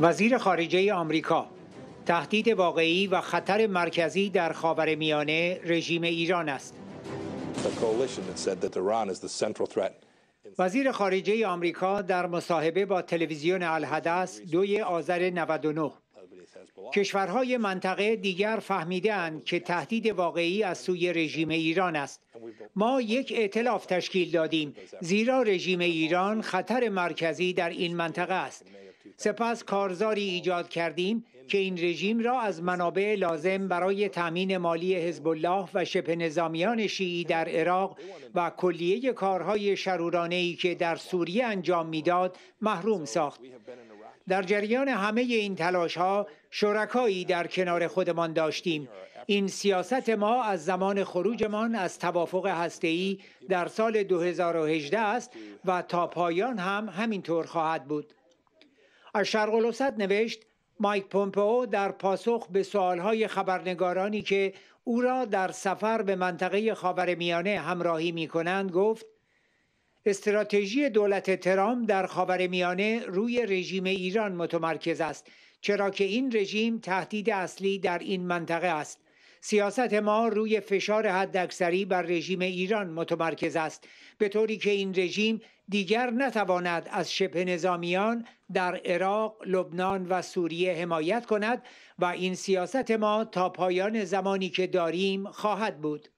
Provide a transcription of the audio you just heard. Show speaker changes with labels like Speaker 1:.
Speaker 1: وزیر خارجه آمریکا تهدید واقعی و خطر مرکزی در میانه رژیم ایران است. وزیر خارجه آمریکا در مصاحبه با تلویزیون الحدث دوی آذر 99 کشورهای منطقه دیگر فهمیدند که تهدید واقعی از سوی رژیم ایران است ما یک ائتلاف تشکیل دادیم زیرا رژیم ایران خطر مرکزی در این منطقه است سپس کارزاری ایجاد کردیم که این رژیم را از منابع لازم برای تامین مالی حزب الله و شبه نظامیان شیعی در عراق و کلیه کارهای شرورانه ای که در سوریه انجام میداد محروم ساخت در جریان همه این تلاش ها شرکایی در کنار خودمان داشتیم این سیاست ما از زمان خروجمان از توافق هسته‌ای در سال 2018 است و تا پایان هم همینطور خواهد بود از شرق الوسط نوشت مایک پومپئو در پاسخ به سوالهای خبرنگارانی که او را در سفر به منطقه خاورمیانه همراهی می کنند گفت استراتژی دولت ترام در خاورمیانه روی رژیم ایران متمرکز است چرا که این رژیم تهدید اصلی در این منطقه است سیاست ما روی فشار حداکثری بر رژیم ایران متمرکز است به طوری که این رژیم دیگر نتواند از شبه نظامیان در عراق، لبنان و سوریه حمایت کند و این سیاست ما تا پایان زمانی که داریم خواهد بود.